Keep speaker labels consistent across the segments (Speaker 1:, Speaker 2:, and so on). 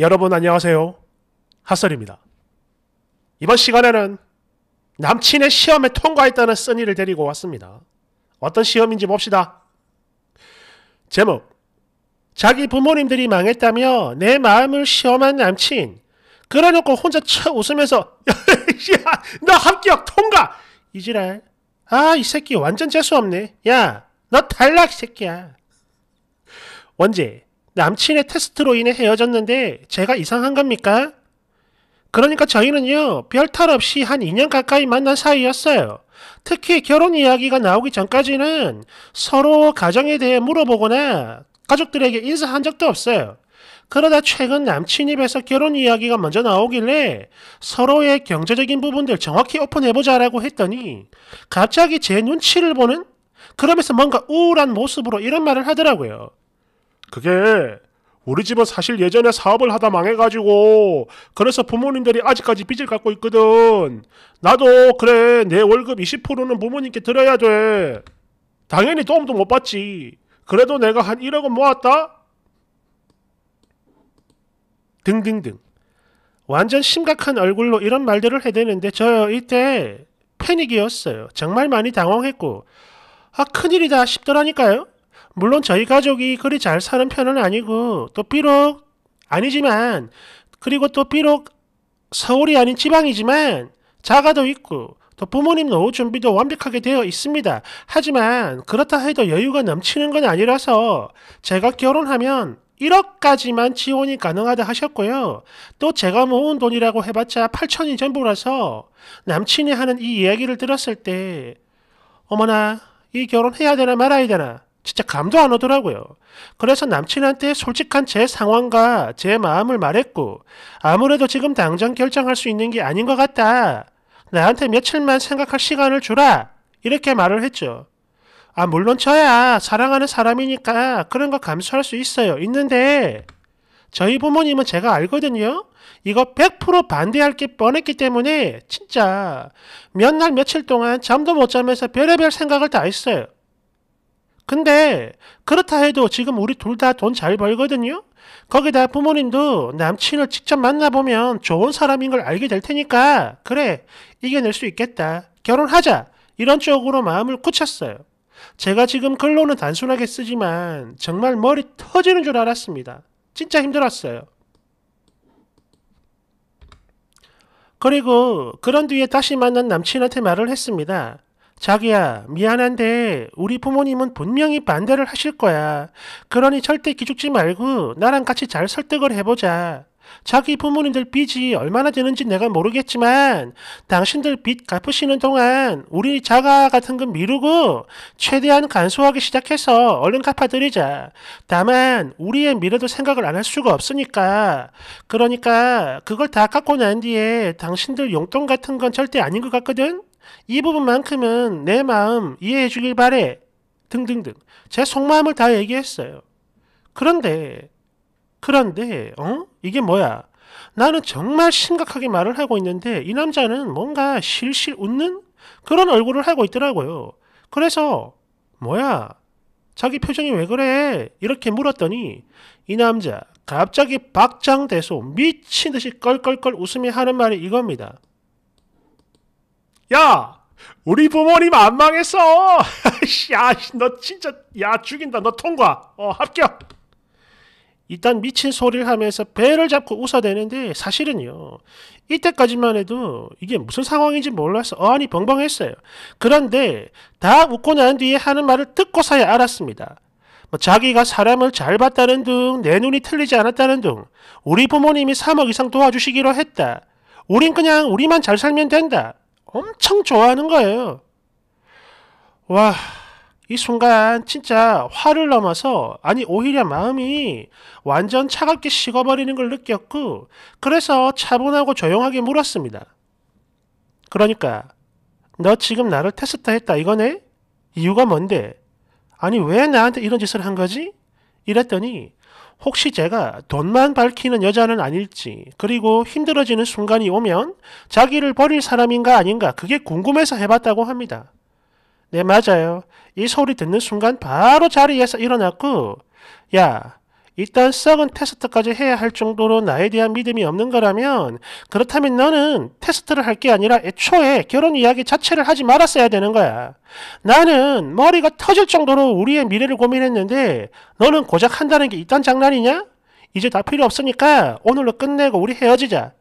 Speaker 1: 여러분 안녕하세요. 핫설입니다. 이번 시간에는 남친의 시험에 통과했다는 써니를 데리고 왔습니다. 어떤 시험인지 봅시다. 제목 자기 부모님들이 망했다며 내 마음을 시험한 남친 그래놓고 혼자 쳐 웃으면서 야, 너 합격 통과! 이지랄 아, 이 새끼 완전 재수없네. 야, 너 탈락, 새끼야. 원제, 남친의 테스트로 인해 헤어졌는데 제가 이상한 겁니까? 그러니까 저희는요, 별 탈 없이 한 2년 가까이 만난 사이였어요. 특히 결혼 이야기가 나오기 전까지는 서로 가정에 대해 물어보거나 가족들에게 인사한 적도 없어요. 그러다 최근 남친 입에서 결혼 이야기가 먼저 나오길래 서로의 경제적인 부분들 정확히 오픈해보자라고 했더니 갑자기 제 눈치를 보는? 그러면서 뭔가 우울한 모습으로 이런 말을 하더라고요. 그게 우리 집은 사실 예전에 사업을 하다 망해가지고 그래서 부모님들이 아직까지 빚을 갖고 있거든. 나도 그래 내 월급 20%는 부모님께 드려야 돼. 당연히 도움도 못 받지. 그래도 내가 한 1억은 모았다? 등등등. 완전 심각한 얼굴로 이런 말들을 해대는데 저 이때 패닉이었어요. 정말 많이 당황했고 아 큰일이다 싶더라니까요. 물론 저희 가족이 그리 잘 사는 편은 아니고 또 비록 아니지만 그리고 또 비록 서울이 아닌 지방이지만 자가도 있고 또 부모님 노후 준비도 완벽하게 되어 있습니다. 하지만 그렇다 해도 여유가 넘치는 건 아니라서 제가 결혼하면 1억까지만 지원이 가능하다 하셨고요. 또 제가 모은 돈이라고 해봤자 8천이 전부라서 남친이 하는 이 이야기를 들었을 때 어머나 이 결혼해야 되나 말아야 되나 진짜 감도 안 오더라고요. 그래서 남친한테 솔직한 제 상황과 제 마음을 말했고, 아무래도 지금 당장 결정할 수 있는 게 아닌 것 같다. 나한테 며칠만 생각할 시간을 주라. 이렇게 말을 했죠. 아, 물론 저야 사랑하는 사람이니까 그런 거 감수할 수 있어요. 있는데, 저희 부모님은 제가 알거든요. 이거 100% 반대할 게 뻔했기 때문에 진짜 몇 날 며칠 동안 잠도 못 자면서 별의별 생각을 다 했어요. 근데 그렇다 해도 지금 우리 둘 다 돈 잘 벌거든요? 거기다 부모님도 남친을 직접 만나보면 좋은 사람인 걸 알게 될 테니까 그래 이겨낼 수 있겠다 결혼하자 이런 쪽으로 마음을 굳혔어요. 제가 지금 글로는 단순하게 쓰지만 정말 머리 터지는 줄 알았습니다. 진짜 힘들었어요. 그리고 그런 뒤에 다시 만난 남친한테 말을 했습니다. 자기야, 미안한데 우리 부모님은 분명히 반대를 하실 거야. 그러니 절대 기죽지 말고 나랑 같이 잘 설득을 해보자. 자기 부모님들 빚이 얼마나 되는지 내가 모르겠지만 당신들 빚 갚으시는 동안 우리 자가 같은 건 미루고 최대한 간소하게 시작해서 얼른 갚아드리자. 다만 우리의 미래도 생각을 안 할 수가 없으니까 그러니까 그걸 다 갚고 난 뒤에 당신들 용돈 같은 건 절대 아닌 것 같거든? 이 부분만큼은 내 마음 이해해 주길 바래. 등등등. 제 속마음을 다 얘기했어요. 그런데, 그런데, 어? 이게 뭐야? 나는 정말 심각하게 말을 하고 있는데 이 남자는 뭔가 실실 웃는 그런 얼굴을 하고 있더라고요. 그래서, 뭐야? 자기 표정이 왜 그래? 이렇게 물었더니 이 남자 갑자기 박장대소 미친 듯이 껄껄껄 웃으며 하는 말이 이겁니다. 야 우리 부모님 안 망했어 야너 아, 진짜 야 죽인다 너 통과 어 합격 일단 미친 소리를 하면서 배를 잡고 웃어대는데 사실은요 이때까지만 해도 이게 무슨 상황인지 몰라서 어안이 벙벙했어요 그런데 다 웃고 난 뒤에 하는 말을 듣고서야 알았습니다 뭐 자기가 사람을 잘 봤다는 둥내 눈이 틀리지 않았다는 둥 우리 부모님이 3억 이상 도와주시기로 했다 우린 그냥 우리만 잘 살면 된다 엄청 좋아하는 거예요. 와, 이 순간 진짜 화를 넘어서 아니 오히려 마음이 완전 차갑게 식어버리는 걸 느꼈고 그래서 차분하고 조용하게 물었습니다. 그러니까 너 지금 나를 테스트했다 이거네? 이유가 뭔데? 아니 왜 나한테 이런 짓을 한 거지? 이랬더니 혹시 제가 돈만 밝히는 여자는 아닐지, 그리고 힘들어지는 순간이 오면 자기를 버릴 사람인가 아닌가 그게 궁금해서 해봤다고 합니다. 네, 맞아요. 이 소리 듣는 순간 바로 자리에서 일어났고, 야, 일단 썩은 테스트까지 해야 할 정도로 나에 대한 믿음이 없는 거라면 그렇다면 너는 테스트를 할 게 아니라 애초에 결혼 이야기 자체를 하지 말았어야 되는 거야. 나는 머리가 터질 정도로 우리의 미래를 고민했는데 너는 고작 한다는 게 이딴 장난이냐? 이제 다 필요 없으니까 오늘로 끝내고 우리 헤어지자.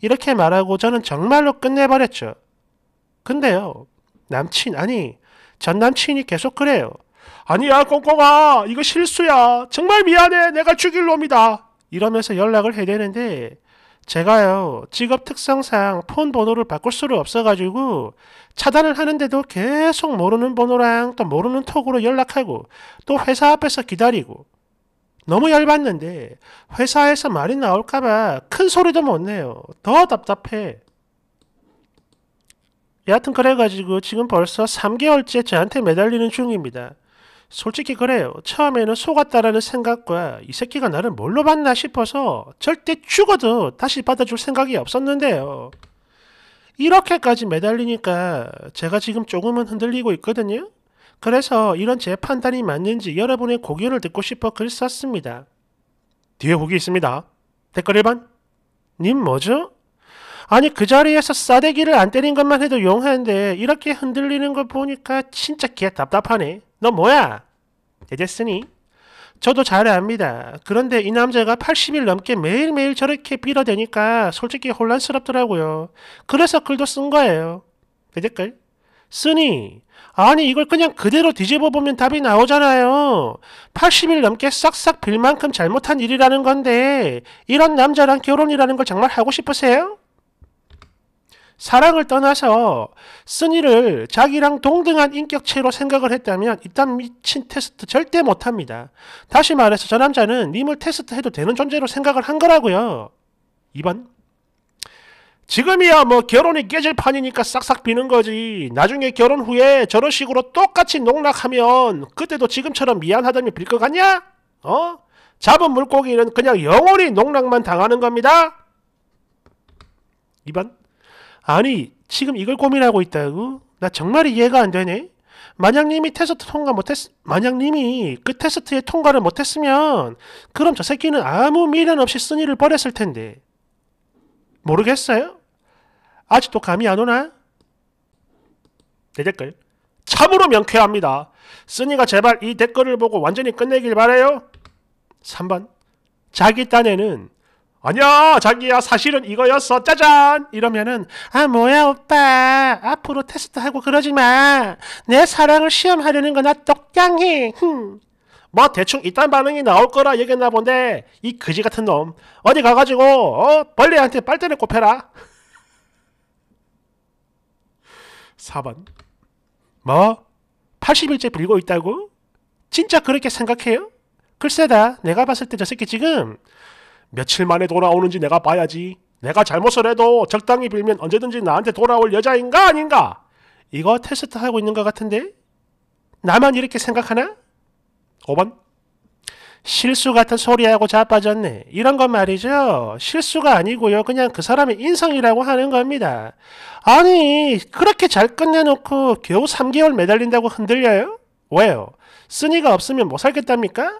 Speaker 1: 이렇게 말하고 저는 정말로 끝내버렸죠. 근데요, 남친, 아니, 전 남친이 계속 그래요. 아니야 꽁꽁아 이거 실수야 정말 미안해 내가 죽일 놈이다 이러면서 연락을 해대는데 제가요 직업 특성상 폰 번호를 바꿀 수는 없어가지고 차단을 하는데도 계속 모르는 번호랑 또 모르는 톡으로 연락하고 또 회사 앞에서 기다리고 너무 열받는데 회사에서 말이 나올까봐 큰 소리도 못 내요 더 답답해 여하튼 그래가지고 지금 벌써 3개월째 저한테 매달리는 중입니다 솔직히 그래요. 처음에는 속았다라는 생각과 이 새끼가 나를 뭘로 봤나 싶어서 절대 죽어도 다시 받아줄 생각이 없었는데요. 이렇게까지 매달리니까 제가 지금 조금은 흔들리고 있거든요. 그래서 이런 제 판단이 맞는지 여러분의 고견을 듣고 싶어 글 썼습니다. 뒤에 후기 있습니다. 댓글 1번. 님 뭐죠? 아니 그 자리에서 싸대기를 안 때린 것만 해도 용한데 이렇게 흔들리는 걸 보니까 진짜 개 답답하네. 너 뭐야? 대제으니 저도 잘 압니다. 그런데 이 남자가 80일 넘게 매일매일 저렇게 빌어대니까 솔직히 혼란스럽더라고요. 그래서 글도 쓴 거예요. 대제글 쓰니? 아니 이걸 그냥 그대로 뒤집어 보면 답이 나오잖아요. 80일 넘게 싹싹 빌 만큼 잘못한 일이라는 건데 이런 남자랑 결혼이라는 걸 정말 하고 싶으세요? 사랑을 떠나서 쓴이를 자기랑 동등한 인격체로 생각을 했다면 입단 미친 테스트 절대 못합니다. 다시 말해서 저 남자는 님을 테스트해도 되는 존재로 생각을 한 거라고요. 2번 지금이야 뭐 결혼이 깨질 판이니까 싹싹 비는 거지. 나중에 결혼 후에 저런 식으로 똑같이 농락하면 그때도 지금처럼 미안하다며 빌것 같냐? 어? 잡은 물고기는 그냥 영원히 농락만 당하는 겁니다. 2번 아니 지금 이걸 고민하고 있다고? 나 정말 이해가 안 되네. 만약 님이 테스트 통과 못했, 만약 님이 그 테스트에 통과를 못했으면 그럼 저 새끼는 아무 미련 없이 쓴이를 버렸을 텐데. 모르겠어요? 아직도 감이 안 오나? 내 댓글. 참으로 명쾌합니다. 쓰니가 제발 이 댓글을 보고 완전히 끝내길 바래요. 3번. 자기 딴에는 아니야 자기야 사실은 이거였어 짜잔 이러면은 아 뭐야 오빠 앞으로 테스트하고 그러지 마내 사랑을 시험하려는 거 나 똑장해 흠. 뭐 대충 이딴 반응이 나올 거라 얘기했나 본데 이 그지 같은 놈 어디 가가지고 어 벌레한테 빨대를 꼽혀라 4번 뭐? 80일째 빌고 있다고? 진짜 그렇게 생각해요? 글쎄다 내가 봤을 때 저 새끼 지금 며칠 만에 돌아오는지 내가 봐야지. 내가 잘못을 해도 적당히 빌면 언제든지 나한테 돌아올 여자인가 아닌가? 이거 테스트하고 있는 것 같은데? 나만 이렇게 생각하나? 5번. 실수 같은 소리하고 자빠졌네. 이런 건 말이죠. 실수가 아니고요. 그냥 그 사람의 인성이라고 하는 겁니다. 아니, 그렇게 잘 끝내놓고 겨우 3개월 매달린다고 흔들려요? 왜요? 쓰니가 없으면 못 살겠답니까?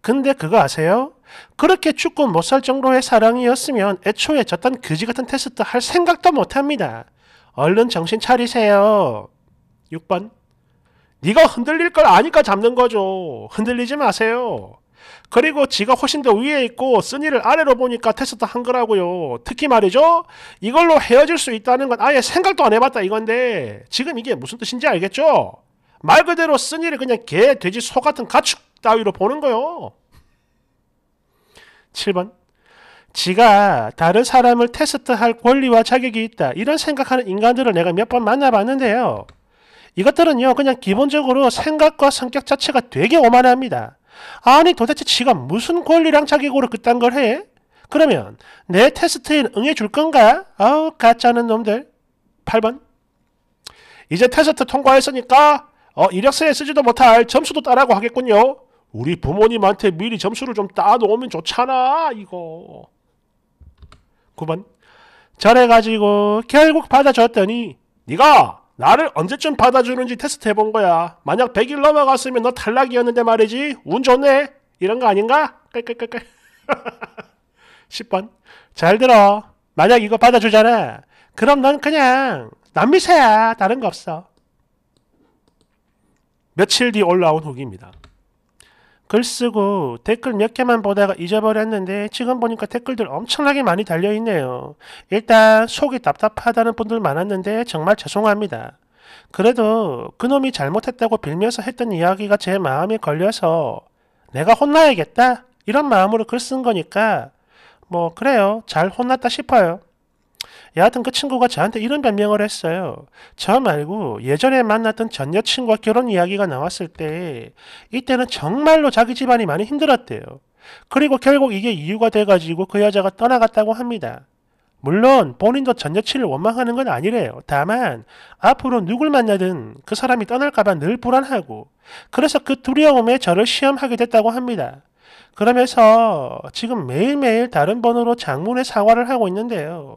Speaker 1: 근데 그거 아세요? 그렇게 죽고 못 살 정도의 사랑이었으면 애초에 저딴 그지 같은 테스트 할 생각도 못 합니다. 얼른 정신 차리세요. 6번. 네가 흔들릴 걸 아니까 잡는 거죠. 흔들리지 마세요. 그리고 지가 훨씬 더 위에 있고 쓴이를 아래로 보니까 테스트 한 거라고요. 특히 말이죠. 이걸로 헤어질 수 있다는 건 아예 생각도 안 해봤다 이건데 지금 이게 무슨 뜻인지 알겠죠? 말 그대로 쓴이를 그냥 개, 돼지, 소 같은 가축 따위로 보는 거요. 7번. 지가 다른 사람을 테스트할 권리와 자격이 있다. 이런 생각하는 인간들을 내가 몇 번 만나봤는데요. 이것들은요, 그냥 기본적으로 생각과 성격 자체가 되게 오만합니다. 아니, 도대체 지가 무슨 권리랑 자격으로 그딴 걸 해? 그러면 내 테스트에 응해줄 건가? 아우, 어, 가짜는 놈들. 8번. 이제 테스트 통과했으니까 어, 이력서에 쓰지도 못할 점수도 따라고 하겠군요. 우리 부모님한테 미리 점수를 좀 따놓으면 좋잖아 이거 9번 잘해가지고 결국 받아줬더니 네가 나를 언제쯤 받아주는지 테스트 해본 거야 만약 100일 넘어갔으면 너 탈락이었는데 말이지 운 좋네 이런 거 아닌가? 10번 잘 들어 만약 이거 받아주잖아 그럼 넌 그냥 남미새야 다른 거 없어 며칠 뒤 올라온 후기입니다 글 쓰고 댓글 몇 개만 보다가 잊어버렸는데 지금 보니까 댓글들 엄청나게 많이 달려있네요. 일단 속이 답답하다는 분들 많았는데 정말 죄송합니다. 그래도 그놈이 잘못했다고 빌면서 했던 이야기가 제 마음에 걸려서 내가 혼나야겠다 이런 마음으로 글 쓴 거니까 뭐 그래요 잘 혼났다 싶어요. 여하튼 그 친구가 저한테 이런 변명을 했어요. 저 말고 예전에 만났던 전 여친과 결혼 이야기가 나왔을 때 이때는 정말로 자기 집안이 많이 힘들었대요. 그리고 결국 이게 이유가 돼가지고 그 여자가 떠나갔다고 합니다. 물론 본인도 전 여친을 원망하는 건 아니래요. 다만 앞으로 누굴 만나든 그 사람이 떠날까봐 늘 불안하고 그래서 그 두려움에 저를 시험하게 됐다고 합니다. 그러면서 지금 매일매일 다른 번호로 장문의 사과를 하고 있는데요.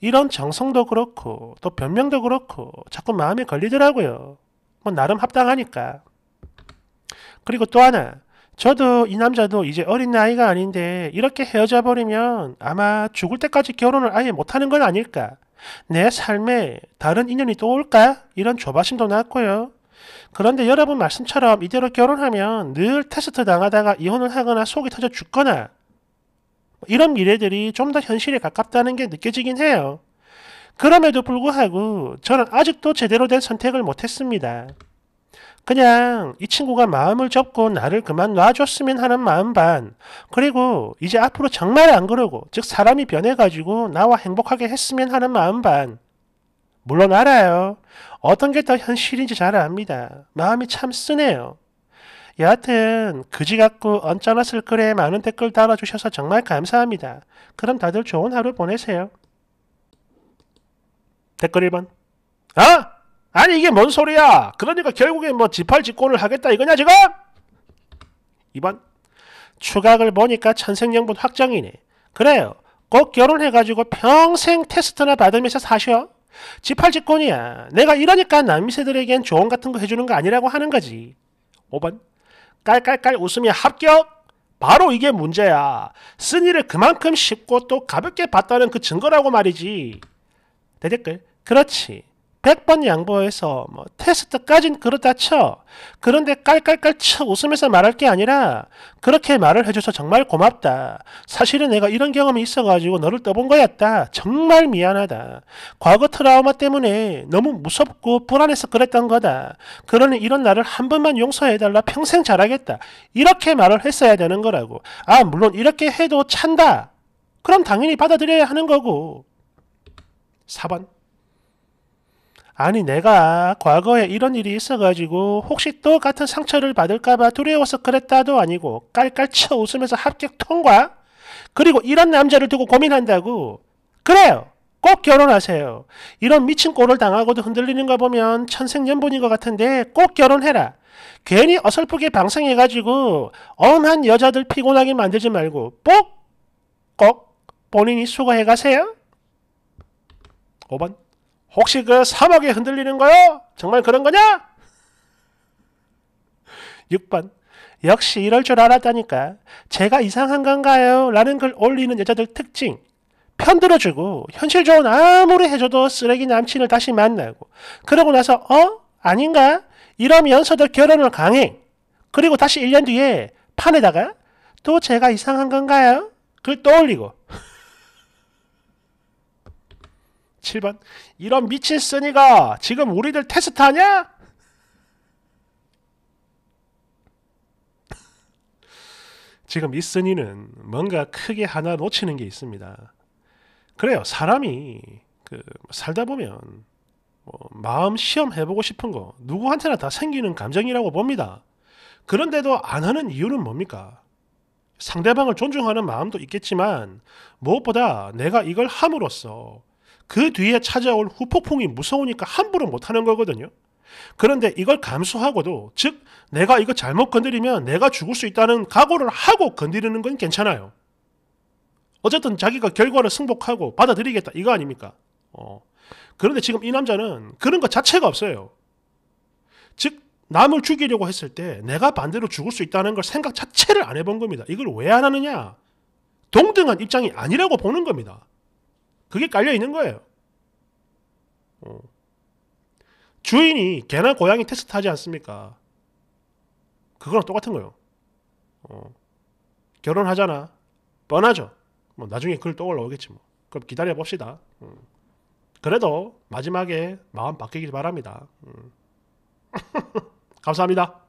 Speaker 1: 이런 정성도 그렇고 또 변명도 그렇고 자꾸 마음에 걸리더라고요. 뭐 나름 합당하니까. 그리고 또 하나 저도 이 남자도 이제 어린 나이가 아닌데 이렇게 헤어져 버리면 아마 죽을 때까지 결혼을 아예 못하는 건 아닐까. 내 삶에 다른 인연이 또 올까? 이런 조바심도 났고요. 그런데 여러분 말씀처럼 이대로 결혼하면 늘 테스트 당하다가 이혼을 하거나 속이 터져 죽거나 이런 미래들이 좀 더 현실에 가깝다는 게 느껴지긴 해요. 그럼에도 불구하고 저는 아직도 제대로 된 선택을 못했습니다. 그냥 이 친구가 마음을 접고 나를 그만 놔줬으면 하는 마음 반 그리고 이제 앞으로 정말 안 그러고 즉 사람이 변해가지고 나와 행복하게 했으면 하는 마음 반 물론 알아요. 어떤 게 더 현실인지 잘 압니다. 마음이 참 쓰네요. 여하튼 그지 갖고 언짢았을 글에 많은 댓글 달아주셔서 정말 감사합니다. 그럼 다들 좋은 하루 보내세요. 댓글 1번 아! 아니 이게 뭔 소리야! 그러니까 결국엔 뭐지팔직권을 하겠다 이거냐 지금? 2번 추각을 보니까 천생연분 확정이네. 그래요. 꼭 결혼해가지고 평생 테스트나 받으면서 사셔. 지팔직권이야. 내가 이러니까 남미새들에겐 조언 같은 거 해주는 거 아니라고 하는 거지. 5번. 깔깔깔 웃으며 합격! 바로 이게 문제야. 쓴 일을 그만큼 쉽고 또 가볍게 봤다는 그 증거라고 말이지. 대댓글. 그렇지. 100번 양보해서 뭐 테스트까진 그렇다 쳐. 그런데 깔깔깔 쳐 웃으면서 말할 게 아니라 그렇게 말을 해줘서 정말 고맙다. 사실은 내가 이런 경험이 있어가지고 너를 떠본 거였다. 정말 미안하다. 과거 트라우마 때문에 너무 무섭고 불안해서 그랬던 거다. 그러니 이런 나를 한 번만 용서해달라. 평생 잘하겠다. 이렇게 말을 했어야 되는 거라고. 아, 물론 이렇게 해도 찬다. 그럼 당연히 받아들여야 하는 거고. 4번. 아니 내가 과거에 이런 일이 있어가지고 혹시 또 같은 상처를 받을까봐 두려워서 그랬다도 아니고 깔깔 쳐 웃으면서 합격 통과? 그리고 이런 남자를 두고 고민한다고? 그래요! 꼭 결혼하세요. 이런 미친 꼴을 당하고도 흔들리는 거 보면 천생연분인 것 같은데 꼭 결혼해라. 괜히 어설프게 방생해가지고 엄한 여자들 피곤하게 만들지 말고 꼭 꼭 본인이 수고해 가세요. 5번 혹시 그 사막에 흔들리는 거요? 정말 그런 거냐? 6번 역시 이럴 줄 알았다니까 제가 이상한 건가요? 라는 글 올리는 여자들 특징 편들어주고 현실 좋은 아무리 해줘도 쓰레기 남친을 다시 만나고 그러고 나서 어? 아닌가? 이러면서도 결혼을 강행 그리고 다시 1년 뒤에 판에다가 또 제가 이상한 건가요? 글 떠올리고 7번 이런 미친 쓰니가 지금 우리들 테스트하냐? 지금 이 쓰니는 뭔가 크게 하나 놓치는 게 있습니다. 그래요. 사람이 그 살다 보면 뭐 마음 시험해보고 싶은 거 누구한테나 다 생기는 감정이라고 봅니다. 그런데도 안 하는 이유는 뭡니까? 상대방을 존중하는 마음도 있겠지만 무엇보다 내가 이걸 함으로써 그 뒤에 찾아올 후폭풍이 무서우니까 함부로 못하는 거거든요. 그런데 이걸 감수하고도 즉 내가 이거 잘못 건드리면 내가 죽을 수 있다는 각오를 하고 건드리는 건 괜찮아요. 어쨌든 자기가 결과를 승복하고 받아들이겠다 이거 아닙니까? 어. 그런데 지금 이 남자는 그런 것 자체가 없어요. 즉 남을 죽이려고 했을 때 내가 반대로 죽을 수 있다는 걸 생각 자체를 안 해본 겁니다. 이걸 왜 안 하느냐? 동등한 입장이 아니라고 보는 겁니다. 그게 깔려 있는 거예요. 어. 주인이 개나 고양이 테스트 하지 않습니까? 그거랑 똑같은 거요 어. 결혼하잖아. 뻔하죠. 뭐 나중에 글 또 올라오겠지 뭐. 그럼 기다려 봅시다. 음. 그래도 마지막에 마음 바뀌길 바랍니다. 음. 감사합니다.